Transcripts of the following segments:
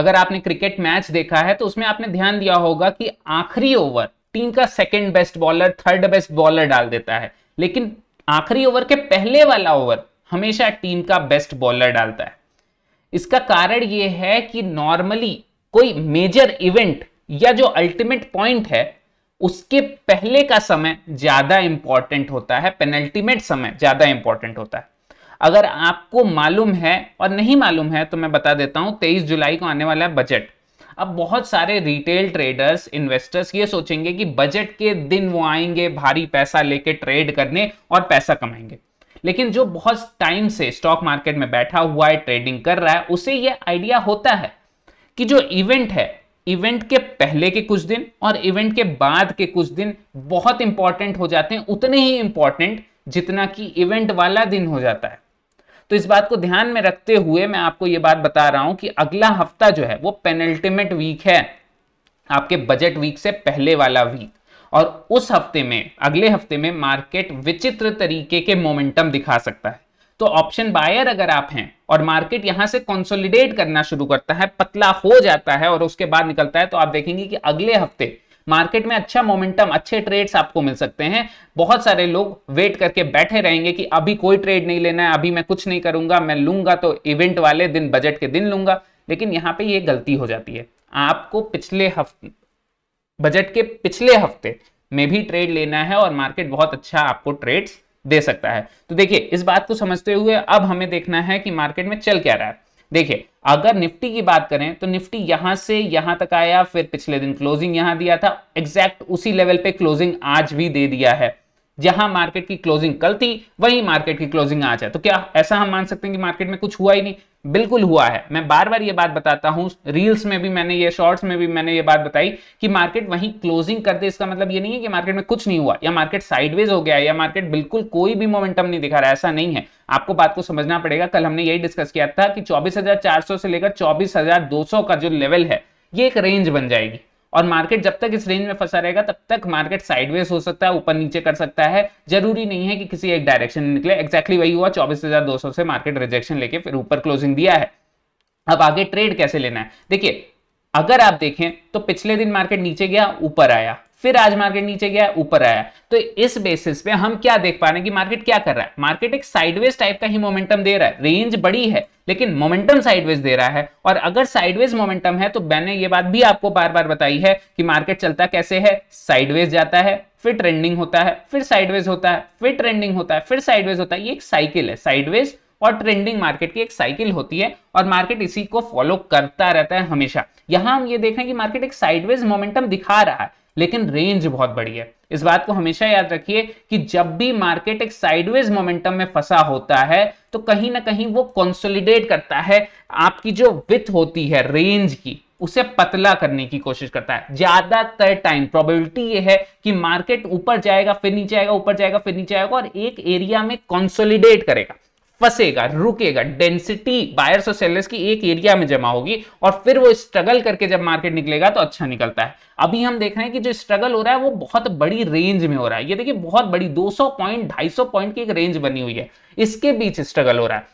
अगर आपने cricket match देखा है तो उसमें आपने ध्यान दिया होगा कि आखिरी ओवर टीम का second best bowler third best bowler डाल देता है लेकिन आखिरी ओवर के पहले वाला ओवर हमेशा टीम का बेस्ट बॉलर डालता है इसका कारण यह है कि नॉर्मली कोई मेजर इवेंट या जो अल्टीमेट पॉइंट है उसके पहले का समय ज्यादा इंपॉर्टेंट होता है पेनल्टीमेट समय ज्यादा इंपॉर्टेंट होता है अगर आपको मालूम है और नहीं मालूम है तो मैं बता देता हूं तेईस जुलाई को आने वाला है बजट अब बहुत सारे रिटेल ट्रेडर्स इन्वेस्टर्स ये सोचेंगे कि बजट के दिन वो आएंगे भारी पैसा लेके ट्रेड करने और पैसा कमाएंगे लेकिन जो बहुत टाइम से स्टॉक मार्केट में बैठा हुआ है ट्रेडिंग कर रहा है उसे ये आइडिया होता है कि जो इवेंट है इवेंट के पहले के कुछ दिन और इवेंट के बाद के कुछ दिन बहुत इंपॉर्टेंट हो जाते हैं उतने ही इंपॉर्टेंट जितना कि इवेंट वाला दिन हो जाता है तो इस बात को ध्यान में रखते हुए मैं आपको ये बात बता रहा हूं कि अगला हफ्ता जो है वो पेनल्टीमेट वीक है आपके बजट वीक से पहले वाला वीक और उस हफ्ते में अगले हफ्ते में मार्केट विचित्र तरीके के मोमेंटम दिखा सकता है तो ऑप्शन बायर अगर आप हैं और मार्केट यहां से कंसोलिडेट करना शुरू करता है पतला हो जाता है और उसके बाद निकलता है तो आप देखेंगे कि अगले हफ्ते मार्केट में अच्छा मोमेंटम अच्छे ट्रेड्स आपको मिल सकते हैं बहुत सारे लोग वेट करके बैठे रहेंगे कि अभी कोई ट्रेड नहीं लेना है अभी मैं कुछ नहीं करूंगा मैं लूंगा तो इवेंट वाले दिन बजट के दिन लूंगा लेकिन यहाँ पे ये गलती हो जाती है आपको पिछले हफ्ते बजट के पिछले हफ्ते में भी ट्रेड लेना है और मार्केट बहुत अच्छा आपको ट्रेड्स दे सकता है तो देखिए इस बात को समझते हुए अब हमें देखना है कि मार्केट में चल क्या रहा है देखिए अगर निफ्टी की बात करें तो निफ्टी यहां से यहां तक आया फिर पिछले दिन क्लोजिंग यहां दिया था एग्जैक्ट उसी लेवल पे क्लोजिंग आज भी दे दिया है जहां मार्केट की क्लोजिंग कल थी वही मार्केट की क्लोजिंग आज है तो क्या ऐसा हम मान सकते हैं कि मार्केट में कुछ हुआ ही नहीं बिल्कुल हुआ है मैं बार बार ये बात बताता हूँ रील्स में भी मैंने ये शॉर्ट्स में भी मैंने ये बात बताई कि मार्केट वहीं क्लोजिंग कर दे इसका मतलब ये नहीं है कि मार्केट में कुछ नहीं हुआ या मार्केट साइडवेज हो गया या मार्केट बिल्कुल कोई भी मोमेंटम नहीं दिखा रहा ऐसा नहीं है आपको बात को समझना पड़ेगा कल हमने यही डिस्कस किया था कि चौबीस से लेकर चौबीस का जो लेवल है ये एक रेंज बन जाएगी और मार्केट जब तक इस रेंज में फंसा रहेगा तब तक मार्केट साइडवेज हो सकता है ऊपर नीचे कर सकता है जरूरी नहीं है कि किसी एक डायरेक्शन में निकले एक्जैक्टली वही हुआ 24,200 से मार्केट रिजेक्शन लेके फिर ऊपर क्लोजिंग दिया है अब आगे ट्रेड कैसे लेना है देखिए अगर आप देखें तो पिछले दिन मार्केट नीचे गया ऊपर आया फिर आज मार्केट नीचे गया ऊपर आया तो इस बेसिस पे हम क्या देख पा रहे हैं कि मार्केट क्या कर रहा है मार्केट एक साइडवेज टाइप का ही मोमेंटम दे रहा है रेंज बड़ी है लेकिन मोमेंटम साइडवेज दे रहा है और अगर साइडवेज मोमेंटम है तो मैंने ये बात भी आपको बार बार बताई है कि मार्केट चलता कैसे है साइडवेज जाता है फिर ट्रेंडिंग होता है फिर साइडवेज होता है फिर ट्रेंडिंग होता है फिर साइडवेज होता है ये एक साइकिल है साइडवेज और ट्रेंडिंग मार्केट की एक साइकिल होती है और मार्केट इसी को फॉलो करता रहता है हमेशा यहां हम ये देख रहे हैं कि मार्केट एक साइडवेज मोमेंटम दिखा रहा है लेकिन रेंज बहुत बड़ी है इस बात को हमेशा याद रखिए कि जब भी मार्केट एक साइडवेज मोमेंटम में फंसा होता है तो कहीं ना कहीं वो कंसोलिडेट करता है आपकी जो विथ होती है रेंज की उसे पतला करने की कोशिश करता है ज्यादातर टाइम प्रोबेबिलिटी ये है कि मार्केट ऊपर जाएगा फिर नीचे आएगा ऊपर जाएगा फिर नीचे आएगा और एक एरिया में कंसोलिडेट करेगा फंसेगा रुकेगा डेंसिटी बायर्स और सेलर्स की एक एरिया में जमा होगी और फिर वो स्ट्रगल करके जब मार्केट निकलेगा तो अच्छा निकलता है अभी हम देख रहे हैं कि जो स्ट्रगल हो रहा है वो बहुत बड़ी रेंज में हो रहा है ये देखिए बहुत बड़ी 200 पॉइंट 250 पॉइंट की एक रेंज बनी हुई है इसके बीच स्ट्रगल हो रहा है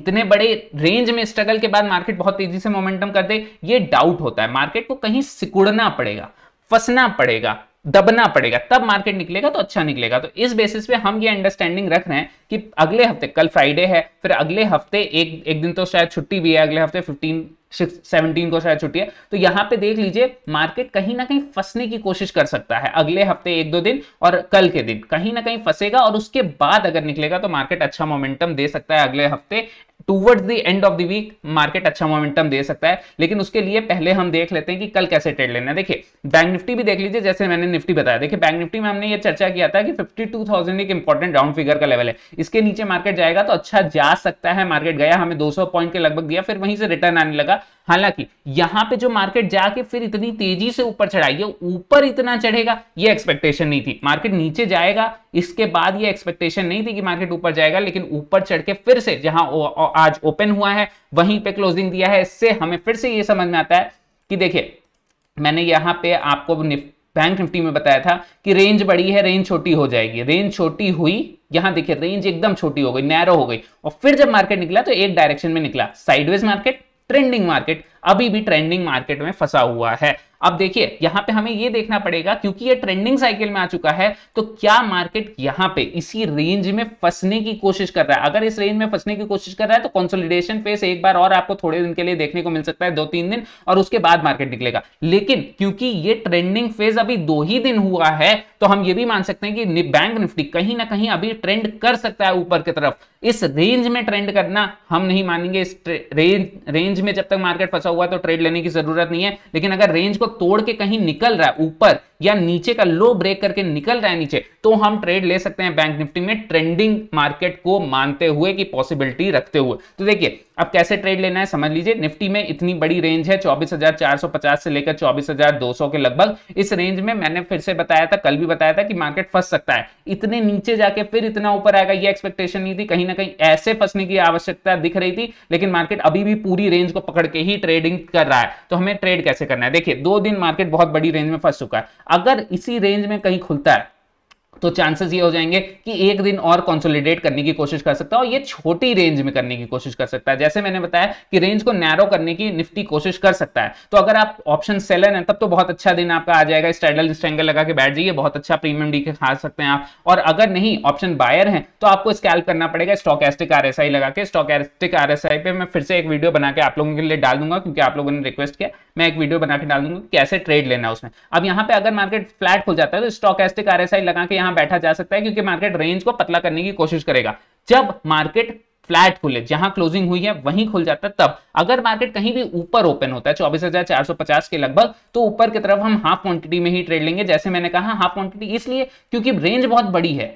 इतने बड़े रेंज में स्ट्रगल के बाद मार्केट बहुत तेजी से मोमेंटम कर दे ये डाउट होता है मार्केट को कहीं सिकुड़ना पड़ेगा फंसना पड़ेगा दबना पड़ेगा तब मार्केट निकलेगा तो अच्छा निकलेगा तो इस बेसिस पे हम ये अंडरस्टैंडिंग रख रहे हैं कि अगले हफ्ते कल फ्राइडे है फिर अगले हफ्ते एक एक दिन तो शायद छुट्टी भी है अगले हफ्ते फिफ्टीन सिक्स सेवनटीन को शायद छुट्टी है तो यहाँ पे देख लीजिए मार्केट कहीं ना कहीं फंसने की कोशिश कर सकता है अगले हफ्ते एक दो दिन और कल के दिन कहीं ना कहीं फंसेगा और उसके बाद अगर निकलेगा तो मार्केट अच्छा मोमेंटम दे सकता है अगले हफ्ते towards the end of the week market अच्छा मोमेंटम दे सकता है लेकिन उसके लिए पहले हम देख लेते हैं कि कल कैसे ट्रेड लेना है देखिए बैंक निफ्टी भी देख लीजिए जैसे मैंने निफ्टी बताया देखिए बैंक निफ्टी में हमने ये चर्चा किया था कि 52,000 एक इंपॉर्टेंट राउंड फिगर का लेवल है इसके नीचे मार्केट जाएगा तो अच्छा जा सकता है मार्केट गया हमें दो पॉइंट के लगभग दिया फिर वहीं से रिटर्न आने लगा हालांकि यहां पे जो मार्केट जाके फिर इतनी तेजी से ऊपर चढ़ाई ये ऊपर इतना चढ़ेगा ये एक्सपेक्टेशन नहीं थी मार्केट नीचे जाएगा इसके बाद ये एक्सपेक्टेशन नहीं थी कि मार्केट ऊपर जाएगा लेकिन ऊपर चढ़ के फिर से जहां आज ओपन हुआ है वहीं पे क्लोजिंग दिया है इससे हमें फिर से ये समझ में आता है कि देखिये मैंने यहां पर आपको बैंक निफ्टी में बताया था कि रेंज बड़ी है रेंज छोटी हो जाएगी रेंज छोटी हुई यहां देखिए रेंज एकदम छोटी हो गई नैरो हो गई और फिर जब मार्केट निकला तो एक डायरेक्शन में निकला साइडवेज मार्केट trending market अभी भी ट्रेंडिंग मार्केट में फंसा हुआ है अब देखिए यहां पे हमें ये देखना पड़ेगा क्योंकि ये ट्रेंडिंग साइकिल में आ चुका है तो क्या मार्केट यहां पे इसी रेंज में फंसने की कोशिश कर रहा है अगर इस रेंज में फंसने की कोशिश कर रहा है तो कंसोलिडेशन फेस एक बार और आपको थोड़े दिन के लिए देखने को मिल सकता है दो तीन दिन और उसके बाद मार्केट निकलेगा लेकिन क्योंकि ये ट्रेंडिंग फेज अभी दो ही दिन हुआ है तो हम ये भी मान सकते हैं कि बैंक निफ्टी कहीं ना कहीं अभी ट्रेंड कर सकता है ऊपर की तरफ इस रेंज में ट्रेंड करना हम नहीं मानेंगे इस रेंज में जब तक मार्केट फंसा हुआ तो ट्रेड लेने की जरूरत नहीं है लेकिन अगर रेंज को तोड़ के कहीं निकल रहा है ऊपर या नीचे का लो ब्रेक करके निकल रहा है नीचे तो हम ट्रेड ले सकते हैं बैंक निफ्टी में ट्रेंडिंग मार्केट को मानते हुए कि पॉसिबिलिटी रखते हुए तो देखिए अब कैसे ट्रेड लेना है समझ लीजिए निफ्टी में इतनी बड़ी रेंज है 24,450 से लेकर 24,200 के लगभग इस रेंज में मैंने फिर से बताया था कल भी बताया था कि मार्केट फंस सकता है इतने नीचे जाके फिर इतना ऊपर आएगा ये एक्सपेक्टेशन नहीं थी कहीं ना कहीं ऐसे फंसने की आवश्यकता दिख रही थी लेकिन मार्केट अभी भी पूरी रेंज को पकड़ के ही ट्रेड ट्रेडिंग कर रहा है तो हमें ट्रेड कैसे करना है देखिए दो दिन मार्केट बहुत बड़ी रेंज में फंस चुका है अगर इसी रेंज में कहीं खुलता है तो चांसेस ये हो जाएंगे कि एक दिन और कंसोलिडेट करने की कोशिश कर सकता है और ये छोटी रेंज में करने की कोशिश कर सकता है जैसे मैंने बताया कि रेंज को नैरो करने की निफ्टी कोशिश कर सकता है तो अगर आप ऑप्शन सेलर हैं तब तो बहुत अच्छा दिन आपका आ जाएगा स्टैंडल स्टैंगल लगा के बैठ जाइए बहुत अच्छा प्रीमियम डी खा सकते हैं आप और अगर नहीं ऑप्शन बायर है तो आपको स्कैल्प करना पड़ेगा एस्टिक आर लगा के स्टॉक एस्टिक आर पे मैं फिर से एक वीडियो बना के आप लोगों के लिए डाल दूंगा क्योंकि आप लोगों ने रिक्वेस्ट किया मैं एक वीडियो बना के डाल दूंगा कैसे ट्रेड लेना उसमें अब यहाँ पे अगर मार्केट फ्लैट खुल जाता है तो स्टॉक एस्टिक आर लगा के यहाँ यहां बैठा जा सकता है क्योंकि मार्केट रेंज को पतला करने की कोशिश करेगा जब मार्केट फ्लैट खुले जहां क्लोजिंग हुई है वहीं खुल जाता है तब अगर मार्केट कहीं भी ऊपर ओपन होता है चौबीस हजार चार सौ पचास के लगभग तो ऊपर की तरफ हम हाफ क्वांटिटी में ही ट्रेड लेंगे जैसे मैंने कहा हाफ क्वांटिटी इसलिए क्योंकि रेंज बहुत बड़ी है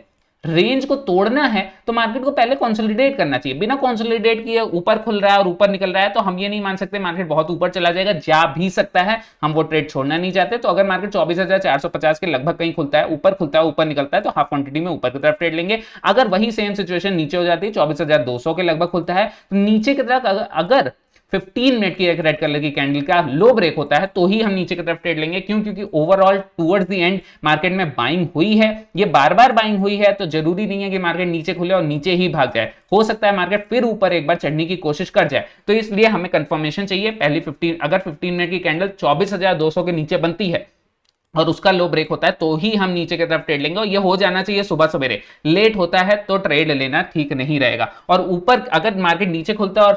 रेंज को तोड़ना है तो मार्केट को पहले कॉन्सोलिडेट करना चाहिए बिना कॉन्सोलिडेट किए ऊपर खुल रहा है और ऊपर निकल रहा है तो हम ये नहीं मान सकते मार्केट बहुत ऊपर चला जाएगा जा भी सकता है हम वो ट्रेड छोड़ना नहीं चाहते तो अगर मार्केट 24,450 के लगभग कहीं खुलता है ऊपर खुलता है ऊपर निकलता है तो हाफ क्वांटिटी में ऊपर की तरफ ट्रेड लेंगे अगर वही सेम सिचुएशन नीचे हो जाती है चौबीस के लगभग खुलता है तो नीचे की तरफ अगर 15 मिनट की एक रेड कलर की कैंडल का लो ब्रेक होता है तो ही हम नीचे की तरफ ट्रेड लेंगे क्यों क्योंकि overall towards the end market में बाइंग हुई है ये बार बार बाइंग हुई है तो जरूरी नहीं है कि मार्केट नीचे खुले और नीचे ही भाग जाए हो सकता है मार्केट फिर ऊपर एक बार चढ़ने की कोशिश कर जाए तो इसलिए हमें कंफर्मेशन चाहिए पहली फिफ्टीन अगर फिफ्टीन मिनट की कैंडल चौबीस के नीचे बनती है और उसका लो ब्रेक होता है तो ही हम नीचे की तरफ ट्रेड लेंगे और ये हो जाना चाहिए सुबह सवेरे लेट होता है तो ट्रेड लेना ठीक नहीं रहेगा और ऊपर अगर मार्केट नीचे खुलता है और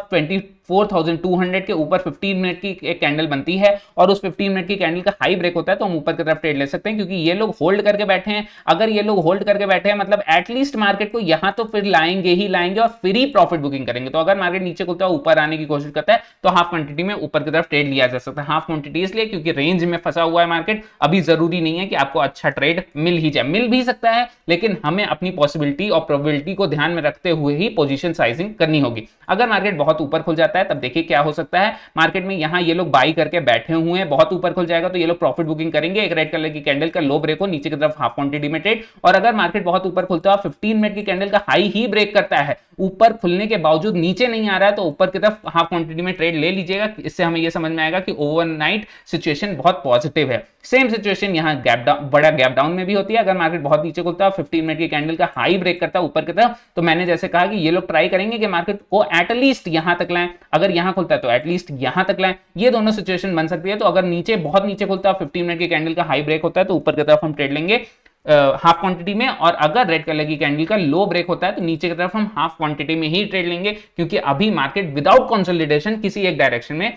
4200 के ऊपर 15 मिनट की एक कैंडल बनती है और उस 15 मिनट की कैंडल का हाई ब्रेक होता है तो हम ऊपर की तरफ ट्रेड ले सकते हैं क्योंकि ये लोग होल्ड करके बैठे हैं अगर ये लोग होल्ड करके बैठे हैं मतलब एटलीस्ट मार्केट को यहां तो फिर लाएंगे ही लाएंगे और फिर ही प्रॉफिट बुकिंग करेंगे तो अगर मार्केट नीचे खुलता है ऊपर आने की कोशिश करता है तो हाफ क्वांटिटी में ऊपर की तरफ ट्रेड लिया जा सकता है हाफ क्वांटिटी इसलिए क्योंकि रेंज में फंसा हुआ है मार्केट अभी जरूरी नहीं है कि आपको अच्छा ट्रेड मिल ही जाए मिल भी सकता है लेकिन हमें अपनी पॉसिबिलिटी और प्रोबेबिलिटी को ध्यान में रखते हुए ही पोजिशन साइजिंग करनी होगी अगर मार्केट बहुत ऊपर खुल जाता जाता है तब देखिए क्या हो सकता है मार्केट में यहां ये लोग बाई करके बैठे हुए हैं बहुत ऊपर खुल जाएगा तो ये लोग प्रॉफिट बुकिंग करेंगे एक रेड कलर की कैंडल का लो ब्रेक हो नीचे की तरफ हाफ क्वांटिटी में ट्रेड और अगर मार्केट बहुत ऊपर खुलता है फिफ्टीन मिनट की कैंडल का हाई ही ब्रेक करता है ऊपर खुलने के बावजूद नीचे नहीं आ रहा है तो ऊपर की तरफ हाफ क्वांटिटी में ट्रेड ले लीजिएगा इससे हमें यह समझ में आएगा कि ओवरनाइट सिचुएशन बहुत पॉजिटिव है सेम सिचुएशन यहाँ गैप डाउन बड़ा गैप डाउन में भी होती है अगर मार्केट बहुत नीचे खुलता है फिफ्टीन मिनट की कैंडल का हाई ब्रेक करता है ऊपर की तरफ तो मैंने जैसे कहा कि ये लोग ट्राई करेंगे कि मार्केट को एटलीस्ट यहां तक लाएं अगर यहां खुलता है तो एटलीस्ट यहां तक लाएं ये दोनों सिचुएशन बन सकती है तो अगर नीचे बहुत नीचे खुलता है फिफ्टी मिनट के कैंडल का हाई ब्रेक होता है तो ऊपर की तरफ हम ट्रेड लेंगे हाफ क्वांटिटी में और अगर रेड कलर की कैंडल का लो ब्रेक होता है तो नीचे की तरफ हम हाफ क्वांटिटी में ही ट्रेड लेंगे क्योंकि अभी मार्केट विदाउट कंसोलिडेशन किसी एक डायरेक्शन में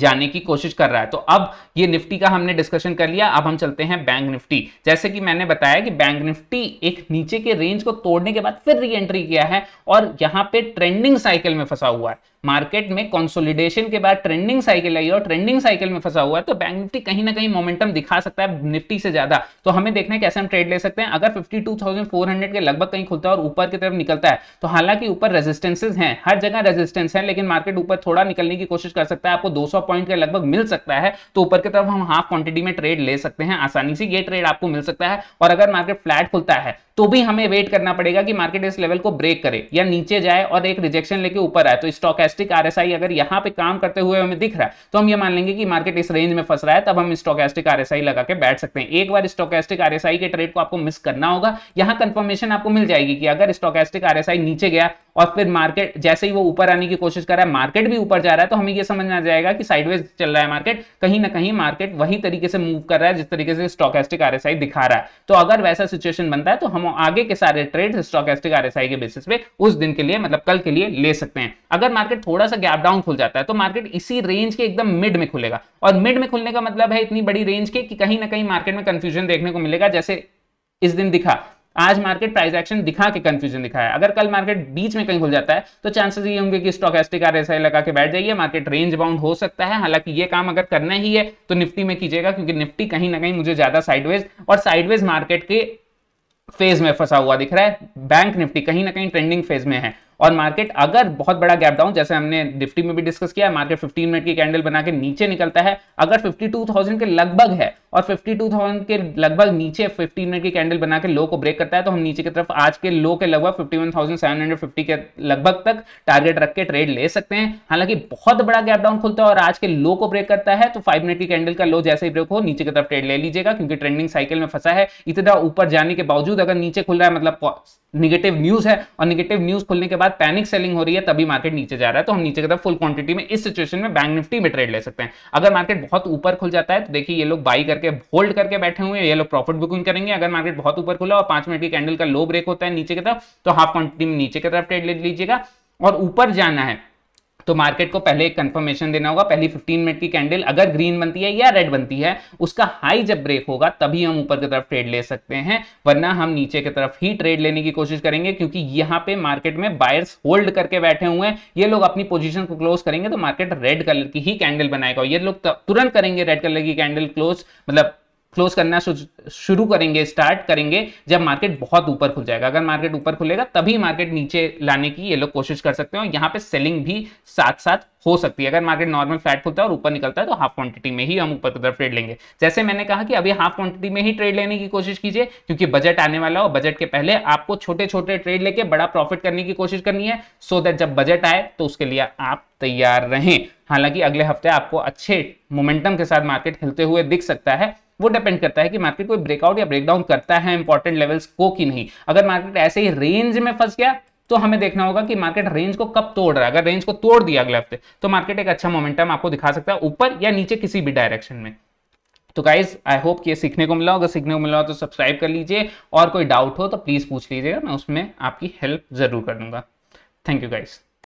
जाने की कोशिश कर रहा है तो अब ये निफ्टी का हमने डिस्कशन कर लिया अब हम चलते हैं बैंक निफ्टी जैसे कि मैंने बताया कि बैंक निफ्टी एक नीचे के रेंज को तोड़ने के बाद फिर री एंट्री किया है और यहाँ पे ट्रेंडिंग साइकिल में फंसा हुआ है मार्केट में कंसोलिडेशन के बाद ट्रेंडिंग साइकिल आई और ट्रेंडिंग साइकिल में फंसा हुआ है तो बैंक निफ्टी कहीं ना कहीं मोमेंटम दिखा सकता है निफ्टी से ज्यादा तो हमें देखना है कैसे हम ट्रेड ले सकते हैं अगर 52,400 के लगभग कहीं खुलता है और ऊपर की तरफ निकलता है तो हालांकि ऊपर रेजिस्टेंसेज हैं हर जगह रेजिस्टेंस है लेकिन मार्केट ऊपर थोड़ा निकलने की कोशिश कर सकता है आपको दो पॉइंट के लगभग मिल सकता है तो ऊपर की तरफ हम हाफ क्वांटिटी में ट्रेड ले सकते हैं आसानी से ये ट्रेड आपको मिल सकता है और अगर मार्केट फ्लैट खुलता है तो भी हमें वेट करना पड़ेगा कि मार्केट इस लेवल को ब्रेक करे या नीचे जाए और एक रिजेक्शन लेके ऊपर आए तो स्टॉक स्टोकेस्टिक आरएसआई अगर यहां पे काम करते हुए हमें दिख रहा है तो हम ये मान लेंगे कि मार्केट इस रेंज में फंस रहा है तब हम स्टोकेस्टिक आरएसआई लगा के बैठ सकते हैं एक बार स्टोकेस्टिक आरएसआई के ट्रेड को आपको मिस करना होगा यहां कंफर्मेशन आपको मिल जाएगी कि अगर स्टोकेस्टिक आरएसआई नीचे गया और फिर मार्केट जैसे ही वो ऊपर आने की कोशिश कर रहा है मार्केट भी ऊपर जा रहा है तो हमें ये समझ में आ जाएगा कि साइडवेज चल रहा है मार्केट कहीं ना कहीं मार्केट वही तरीके से मूव कर रहा है जिस तरीके से स्टॉकेस्टिक आरएसआई दिखा रहा है तो अगर वैसा सिचुएशन बनता है तो हम आगे के सारे ट्रेड स्टॉकेस्टिक आरएसआई के बेसिस पे उस दिन के लिए मतलब कल के लिए ले सकते हैं अगर मार्केट मार्केट थोड़ा सा गैप डाउन खुल जाता है तो मार्केट इसी रेंज के एकदम मिड में खुलेगा और मिड में खुलने का मतलब है इतनी बड़ी रेंज के कि कहीं ना कहीं मार्केट में कंफ्यूजन देखने को मिलेगा जैसे इस दिन दिखा आज मार्केट प्राइस एक्शन दिखा के कंफ्यूजन दिखाया अगर कल मार्केट बीच में कहीं खुल जाता है तो चांसेस ये होंगे कि स्टॉक एस्टिक आर एस लगा के बैठ जाइए मार्केट रेंज बाउंड हो सकता है हालांकि ये काम अगर करना ही है तो निफ्टी में कीजिएगा क्योंकि निफ्टी कहीं ना कहीं मुझे ज्यादा साइडवेज और साइडवेज मार्केट के फेज में फंसा हुआ दिख रहा है बैंक निफ्टी कहीं ना कहीं ट्रेंडिंग फेज में है और मार्केट अगर बहुत बड़ा गैप डाउन जैसे हमने निफ्टी में भी डिस्कस किया मार्केट 15 मिनट की कैंडल बना के नीचे निकलता है अगर 52,000 के लगभग है और 52,000 के लगभग नीचे 15 मिनट की कैंडल बना के लो को ब्रेक करता है तो हम नीचे की तरफ आज के लो के लगभग 51,750 के लगभग तक टारगेट रख के ट्रेड ले सकते हैं हालांकि बहुत बड़ा गैप डाउन खुलता है और आज के लो को ब्रेक करता है तो फाइव मिनट की कैंडल का लो जैसे ही ब्रेक हो नीचे की तरफ ट्रेड ले लीजिएगा क्योंकि ट्रेंडिंग साइकिल में फंसा है इतना ऊपर जाने के बावजूद अगर नीचे खुल रहा है मतलब निगेटिव न्यूज़ है और निगेटिव न्यूज़ खुलने के बाद पैनिक सेलिंग हो रही है तभी मार्केट नीचे जा रहा है तो हम नीचे की तरफ फुल क्वांटिटी में इस सिचुएशन में बैंक निफ्टी में ट्रेड ले सकते हैं अगर मार्केट बहुत ऊपर खुल जाता है तो देखिए ये लोग बाई करके होल्ड करके बैठे हुए ये लोग प्रॉफिट बुकिंग करेंगे अगर मार्केट बहुत ऊपर खुला और पांच मिनट की कैंडल का लो ब्रेक होता है नीचे की तरफ तो हाफ क्वांटिटी में नीचे की तरफ ट्रेड ले लीजिएगा और ऊपर जाना है तो मार्केट को पहले एक कंफर्मेशन देना होगा पहली 15 मिनट की कैंडल अगर ग्रीन बनती है या रेड बनती है उसका हाई जब ब्रेक होगा तभी हम ऊपर की तरफ ट्रेड ले सकते हैं वरना हम नीचे की तरफ ही ट्रेड लेने की कोशिश करेंगे क्योंकि यहां पे मार्केट में बायर्स होल्ड करके बैठे हुए हैं ये लोग अपनी पोजिशन को क्लोज करेंगे तो मार्केट रेड कलर की ही कैंडल बनाएगा ये लोग तुरंत करेंगे रेड कलर की कैंडल क्लोज मतलब क्लोज करना शुरू करेंगे स्टार्ट करेंगे जब मार्केट बहुत ऊपर खुल जाएगा अगर मार्केट ऊपर खुलेगा तभी मार्केट नीचे लाने की ये लोग कोशिश कर सकते हैं और यहाँ पे सेलिंग भी साथ साथ हो सकती है अगर मार्केट नॉर्मल फ्लैट खुलता है और ऊपर निकलता है तो हाफ क्वांटिटी में ही हम ऊपर की तरफ ट्रेड लेंगे जैसे मैंने कहा कि अभी हाफ क्वांटिटी में ही ट्रेड लेने की कोशिश कीजिए क्योंकि बजट आने वाला हो बजट के पहले आपको छोटे छोटे ट्रेड लेके बड़ा प्रॉफिट करने की कोशिश करनी है सो so दैट जब बजट आए तो उसके लिए आप तैयार रहें हालांकि अगले हफ्ते आपको अच्छे मोमेंटम के साथ मार्केट हिलते हुए दिख सकता है वो डिपेंड करता है कि मार्केट कोई ब्रेकआउट या ब्रेकडाउन करता है इंपॉर्टेंट लेवल्स को कि नहीं अगर मार्केट ऐसे ही रेंज में फंस गया तो हमें देखना होगा कि मार्केट रेंज को कब तोड़ रहा है अगर रेंज को तोड़ दिया अगले हफ्ते तो मार्केट एक अच्छा मोमेंटम आपको दिखा सकता है ऊपर या नीचे किसी भी डायरेक्शन में तो गाइज आई होप कि ये सीखने को मिला अगर सीखने को मिला हो तो सब्सक्राइब कर लीजिए और कोई डाउट हो तो प्लीज़ पूछ लीजिएगा मैं उसमें आपकी हेल्प ज़रूर कर दूंगा थैंक यू गाइज़